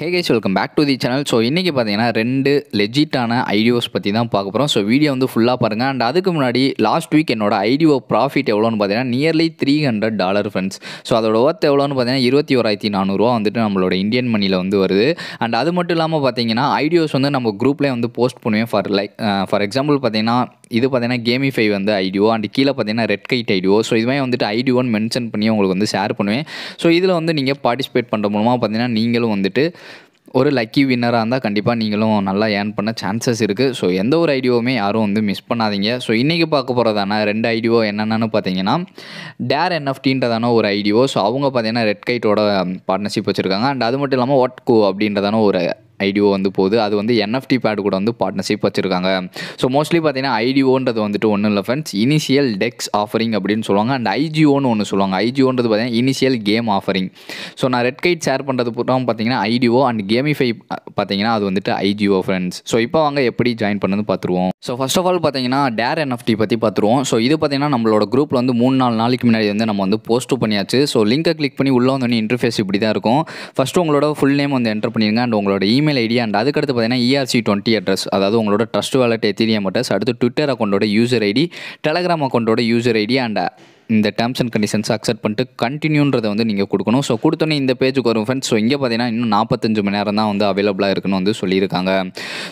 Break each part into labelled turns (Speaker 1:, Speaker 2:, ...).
Speaker 1: hey guys welcome back to the channel so இன்றைக்கி பார்த்தீங்கன்னா ரெண்டு லெஜிட்டான ஐடியோஸ் பற்றி தான் பார்க்க போகிறோம் ஸோ வீடியோ வந்து ஃபுல்லாக பாருங்கள் அண்ட் அதுக்கு முன்னாடி லாஸ்ட் வீக் என்னோட ஐடியோ ப்ராஃபிட் எவ்வளோன்னு பார்த்தீங்கன்னா nearly three hundred dollar friends so அதோட ஒர்த் எவ்வளோன்னு பார்த்தீங்கன்னா இருபத்தி ஓராயிரத்தி நானூறுரூவா வந்துட்டு நம்மளோட இந்தியன் மணியில் வந்து வருது அண்ட் அது மட்டும் இல்லாமல் பார்த்தீங்கன்னா ஐடியோஸ் வந்து நம்ம குரூப்லேயே வந்து போஸ்ட் பண்ணுவேன் ஃபார் லைக் ஃபார் எக்ஸாம்பிள் பார்த்தீங்கன்னா இது பார்த்தீங்கன்னா ஃபைவ் வந்து ஐடியோ அண்ட் கீழே பார்த்தீங்கன்னா ரெட் கைட் ஐடியோ ஸோ இதுவே வந்துட்டு ஐடியோன்னு மென்ஷன் பண்ணி உங்களுக்கு வந்து ஷேர் பண்ணுவேன் ஸோ இதில் வந்து நீங்கள் பார்ட்டிசிபேட் பண்ணுற மூலமாக பார்த்தீங்கன்னா நீங்களும் வந்துட்டு ஒரு லக்கி வின்னராக இருந்தால் கண்டிப்பாக நீங்களும் நல்லா ஏர்ன் பண்ண சான்சஸ் இருக்குது ஸோ எந்த ஒரு ஐடியாவுமே யாரும் வந்து மிஸ் பண்ணாதீங்க ஸோ இன்றைக்கி பார்க்க போகிறதான ரெண்டு ஐடியோ என்னென்னு பார்த்தீங்கன்னா டேர் என்எஃப்டின்றதான ஒரு ஐடியோ ஸோ அவங்க பார்த்தீங்கன்னா ரெட் கைட்டோட பார்ட்னர்ஷிப் வச்சுருக்காங்க அண்ட் அது மட்டும் இல்லாமல் ஒட் கோ அப்படின்றதான ஒரு ஐடிஓ வந்து போகுது அது வந்து என்எஃப்டி பேட் கூட வந்து பார்ட்னர்ஷிப் வச்சுருக்காங்க ஸோ மோஸ்ட்லி பார்த்தீங்கன்னா ஐடிஓன்றது வந்துட்டு ஒன்றும் இல்லை ஃப்ரெண்ட்ஸ் இனிஷியல் டெக்ஸ் ஆஃபரிங் அப்படின்னு சொல்லுவாங்க அண்ட் ஐஜிஓன்னு ஒன்று சொல்லுவாங்க ஐஜிஓன்றது பார்த்தீங்கன்னா இனிஷியல் கேம் ஆஃபரிங் ஸோ நான் ரெட் கைட் ஷேர் பண்ணுறது பூட்டம் பார்த்தீங்கன்னா ஐடிஓ அண்ட் கேமிஃபை பார்த்தீங்கன்னா அது வந்துட்டு ஐஜிஓ ஃப்ரெண்ட்ஸ் ஸோ இப்போ வாங்க எப்படி ஜாயின் பண்ணது பார்த்துருவோம் ஸோ ஃபர்ஸ்ட் ஆஃப் ஆல் பார்த்தீங்கன்னா டேர் என்எஃப்டி பற்றி பார்த்துருவோம் ஸோ இது பார்த்தீங்கன்னா நம்மளோட குரூப்பில் வந்து மூணு நாலு நாளைக்கு முன்னாடி வந்து நம்ம வந்து போஸ்ட் பண்ணியாச்சு ஸோ லிங்கை கிளிக் பண்ணி உள்ளே வந்து இன்டர்ஃபேஸ் இப்படி தான் இருக்கும் ஃபஸ்ட்டு உங்களோட ஃபுல் நேம் வந்து என்டர் பண்ணிடுங்க அண்ட் உங்களோட இ ஜிமெயில் ஐடியா அண்ட் அதுக்கடுத்து பார்த்தீங்கன்னா இஆர்சி டுவெண்ட்டி அட்ரஸ் அதாவது உங்களோட ட்ரஸ்ட் வாலெட் எத்திரியம் அட்ரஸ் அடுத்து ட்விட்டர் அக்கௌண்ட்டோட யூசர் ஐடி டெலகிராம் அக்கௌண்ட்டோட யூசர் ஐடி அண்ட் இந்த டேர்ம்ஸ் அண்ட் கண்டிஷன்ஸ் அக்செப்ட் பண்ணிட்டு கண்டினியூன்றதை வந்து நீங்கள் கொடுக்கணும் ஸோ கொடுத்தோன்னே இந்த பேஜுக்கு வரும் ஃப்ரெண்ட்ஸ் ஸோ இங்கே பார்த்தீங்கன்னா இன்னும் நாற்பத்தஞ்சு மணி நேரம் தான் வந்து அவைலபிளாக இருக்குன்னு வந்து சொல்லியிருக்காங்க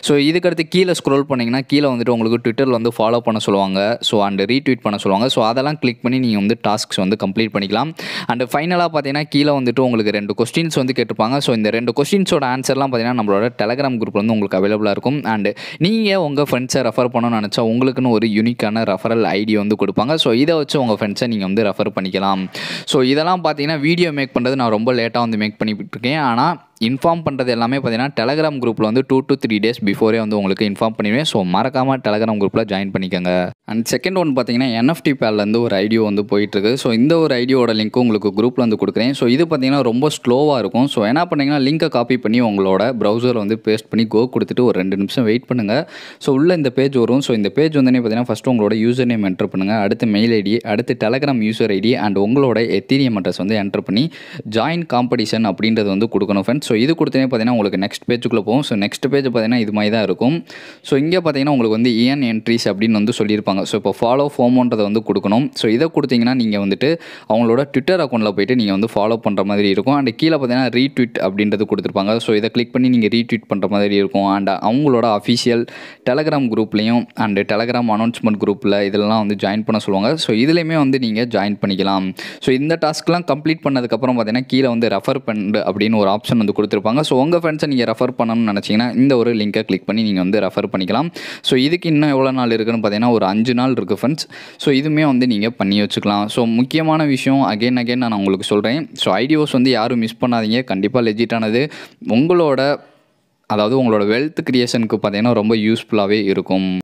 Speaker 1: ஸோ இதுக்கடுத்து கீழே ஸ்க்ரோல் பண்ணிங்கன்னா கீழே வந்துட்டு உங்களுக்கு ட்விட்டரில் வந்து ஃபாலோ பண்ண சொல்லுவாங்க ஸோ அண்டு ரீட்வீட் பண்ண சொல்லுவாங்க ஸோ அதெல்லாம் கிளிக் பண்ணி நீங்கள் வந்து டாஸ்க்ஸ் வந்து கம்ப்ளீட் பண்ணிக்கலாம் அண்டு ஃபைனலாக பார்த்தீங்கன்னா கீழே வந்துட்டு உங்களுக்கு ரெண்டு கொஸ்டின்ஸ் வந்து கேட்டுப்பாங்க ஸோ இந்த ரெண்டு கொஸ்டின்ஸோட ஆன்சர்லாம் பார்த்தீங்கன்னா நம்மளோட டெலகிராம் குரூப் வந்து உங்களுக்கு அவைலபிளாக இருக்கும் அண்டு நீங்கள் உங்கள் ஃப்ரெண்ட்ஸை ரெஃபர் பண்ணணும்னு நினச்சா உங்களுக்குன்னு ஒரு யூனிக்கான ரெஃபரல் ஐடி வந்து கொடுப்பாங்க ஸோ இதை வச்சு உங்கள் ஃப்ரெண்ட்ஸ் ஆப்ஸை நீங்கள் வந்து ரெஃபர் பண்ணிக்கலாம் ஸோ இதெல்லாம் பார்த்தீங்கன்னா வீடியோ மேக் பண்ணுறது நான் ரொம்ப லேட்டாக வந்து மேக் பண்ணிட்டுருக்கேன் இருக்கேன் ஆனால் இன்ஃபார்ம் பண்ணுறது எல்லாமே பார்த்தீங்கன்னா டெலகிராம் குரூப்பில் வந்து two to three days before வந்து உங்களுக்கு இன்ஃபார்ம் பண்ணிடுவேன் ஸோ மறக்காமல் டெலகிராம் குரூப்பில் ஜாயின் பண்ணிக்கோங்க அண்ட் செகண்ட் ஒன் பார்த்தீங்கன்னா என்எஃப்டி பேர்லேருந்து ஒரு ஐடியோ வந்து போயிட்டுருக்கு ஸோ இந்த ஒரு ஐடியோட லிங்க்கும் உங்களுக்கு குரூப்பில் வந்து கொடுக்குறேன் ஸோ இது பார்த்தீங்கன்னா ரொம்ப ஸ்லோவாக இருக்கும் ஸோ என்ன பண்ணிங்கன்னா லிங்க்கை காப்பி பண்ணி உங்களோட ப்ரௌசர் வந்து பேஸ்ட் பண்ணி கோ கொடுத்துட்டு ஒரு ரெண்டு நிமிஷம் வெயிட் பண்ணுங்கள் ஸோ உள்ளே இந்த பேஜ் வரும் ஸோ இந்த பேஜ் வந்து பார்த்தீங்கன்னா ஃபஸ்ட்டு உங்களோட யூசர் நேம் என்டர் பண்ணுங்கள் அடுத்து மெயில் ஐடி அடுத்து டெலகிராம் யூசர் ஐடி அண்ட் உங்களோட எத்தீரியம் அட்ரஸ் வந்து என்டர் பண்ணி ஜாயின் காம்படிஷன் அப்படின்றது வந்து கொடுக்கணும் ஃப்ரெண்ட்ஸ் ஸோ இது கொடுத்தனே பார்த்தீங்கன்னா உங்களுக்கு நெக்ஸ்ட் பேஜுக்குள்ளே போகும் ஸோ நெக்ஸ்ட் பேஜ் பார்த்தீங்கன்னா இது மாதிரி தான் இருக்கும் ஸோ இங்கே பார்த்தீங்கன்னா உங்களுக்கு வந்து இஎன் e என்ட்ரிஸ் அப்படின்னு வந்து சொல்லியிருப்பாங்க ஸோ இப்போ ஃபாலோ ஃபோமோன்றதை வந்து கொடுக்கணும் ஸோ இதை கொடுத்தீங்கன்னா நீங்கள் வந்துட்டு அவங்களோட ட்விட்டர் அக்கௌண்ட்டில் போய்ட்டு நீங்கள் வந்து ஃபாலோ பண்ணுற மாதிரி இருக்கும் அண்ட் கீழே பார்த்தீங்கன்னா ரீட்வீட் அப்படின்றது கொடுத்துருப்பாங்க ஸோ இதை கிளிக் பண்ணி நீங்கள் ரீட்வீட் பண்ணுற மாதிரி இருக்கும் அண்ட் அவங்களோட அஃபிஷியல் டெலகிராம் குரூப்லேயும் அண்ட் டெலகிராம் அனௌன்ஸ்மெண்ட் குரூப்பில் இதெல்லாம் வந்து ஜாயின் பண்ண சொல்லுவாங்க ஸோ இதுலேயுமே வந்து நீங்கள் ஜாயின் பண்ணிக்கலாம் ஸோ இந்த டாஸ்க்லாம் கம்ப்ளீட் பண்ணதுக்கப்புறம் பார்த்தீங்கன்னா கீழே வந்து ரெஃபர் பண்ணு அப்படின்னு ஒரு ஆப்ஷன் வந்து வந்து கொடுத்துருப்பாங்க ஸோ உங்கள் ஃப்ரெண்ட்ஸை நீங்கள் ரெஃபர் பண்ணணும்னு நினச்சிங்கன்னா இந்த ஒரு லிங்க்கை கிளிக் பண்ணி நீங்கள் வந்து ரெஃபர் பண்ணிக்கலாம் ஸோ இதுக்கு இன்னும் எவ்வளோ நாள் இருக்குதுன்னு பார்த்தீங்கன்னா ஒரு அஞ்சு நாள் இருக்குது ஃப்ரெண்ட்ஸ் ஸோ இதுவுமே வந்து நீங்கள் பண்ணி வச்சுக்கலாம் ஸோ முக்கியமான விஷயம் அகெயின் அகெயின் நான் உங்களுக்கு சொல்கிறேன் ஸோ ஐடியோஸ் வந்து யாரும் மிஸ் பண்ணாதீங்க கண்டிப்பாக லெஜிட்டானது உங்களோட அதாவது உங்களோட வெல்த் க்ரியேஷனுக்கு பார்த்தீங்கன்னா ரொம்ப யூஸ்ஃபுல்லாகவே இருக்கும்